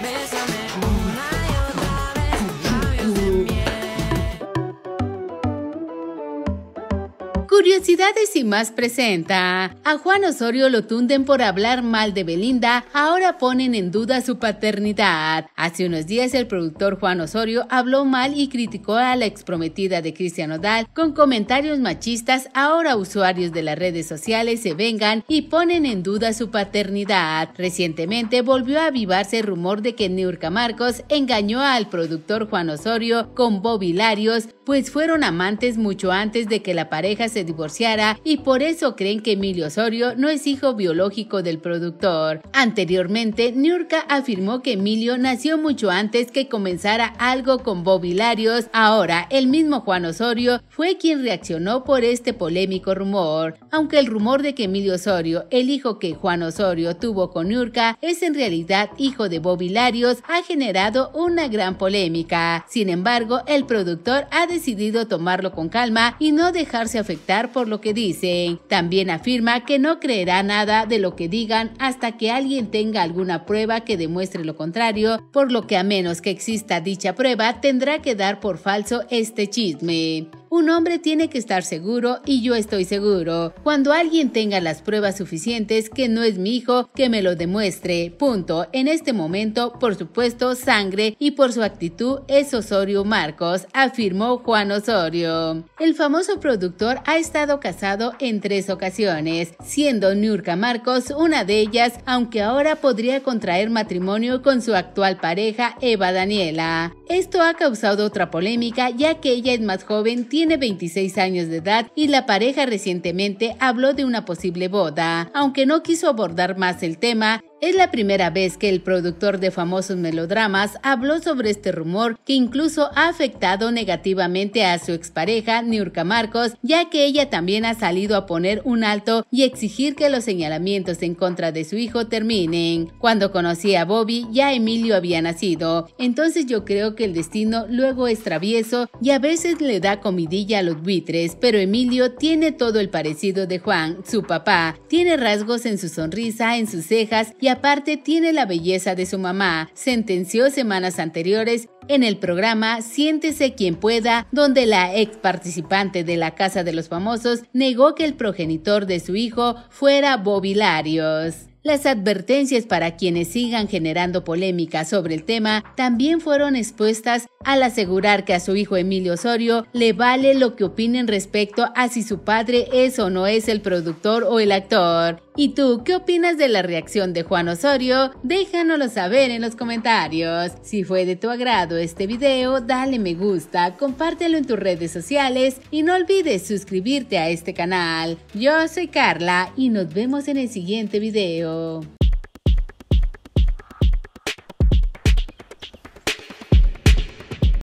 Bésame. Curiosidades y más presenta. A Juan Osorio lo tunden por hablar mal de Belinda, ahora ponen en duda su paternidad. Hace unos días el productor Juan Osorio habló mal y criticó a la exprometida de Cristian Odal con comentarios machistas, ahora usuarios de las redes sociales se vengan y ponen en duda su paternidad. Recientemente volvió a avivarse el rumor de que Neurka Marcos engañó al productor Juan Osorio con Bobby Larios, pues fueron amantes mucho antes de que la pareja se divorciara y por eso creen que Emilio Osorio no es hijo biológico del productor. Anteriormente, Nurka afirmó que Emilio nació mucho antes que comenzara algo con Bobby Larios, Ahora, el mismo Juan Osorio fue quien reaccionó por este polémico rumor. Aunque el rumor de que Emilio Osorio, el hijo que Juan Osorio tuvo con Nurka, es en realidad hijo de Bobby Larios, ha generado una gran polémica. Sin embargo, el productor ha decidido tomarlo con calma y no dejarse afectar por lo que dicen. También afirma que no creerá nada de lo que digan hasta que alguien tenga alguna prueba que demuestre lo contrario, por lo que a menos que exista dicha prueba tendrá que dar por falso este chisme. Un hombre tiene que estar seguro y yo estoy seguro. Cuando alguien tenga las pruebas suficientes que no es mi hijo, que me lo demuestre. Punto. En este momento, por supuesto, sangre y por su actitud es Osorio Marcos, afirmó Juan Osorio. El famoso productor ha estado casado en tres ocasiones, siendo Nurka Marcos una de ellas, aunque ahora podría contraer matrimonio con su actual pareja Eva Daniela. Esto ha causado otra polémica ya que ella es más joven, tiene 26 años de edad y la pareja recientemente habló de una posible boda. Aunque no quiso abordar más el tema, es la primera vez que el productor de famosos melodramas habló sobre este rumor que incluso ha afectado negativamente a su expareja Niurka Marcos, ya que ella también ha salido a poner un alto y exigir que los señalamientos en contra de su hijo terminen. Cuando conocí a Bobby, ya Emilio había nacido. Entonces yo creo que el destino luego es travieso y a veces le da comidilla a los buitres, pero Emilio tiene todo el parecido de Juan, su papá. Tiene rasgos en su sonrisa, en sus cejas y a parte tiene la belleza de su mamá, sentenció semanas anteriores en el programa Siéntese quien pueda, donde la ex participante de la Casa de los Famosos negó que el progenitor de su hijo fuera Bobby Larios. Las advertencias para quienes sigan generando polémica sobre el tema también fueron expuestas al asegurar que a su hijo Emilio Osorio le vale lo que opinen respecto a si su padre es o no es el productor o el actor. ¿Y tú qué opinas de la reacción de Juan Osorio? Déjanoslo saber en los comentarios. Si fue de tu agrado este video, dale me gusta, compártelo en tus redes sociales y no olvides suscribirte a este canal. Yo soy Carla y nos vemos en el siguiente video.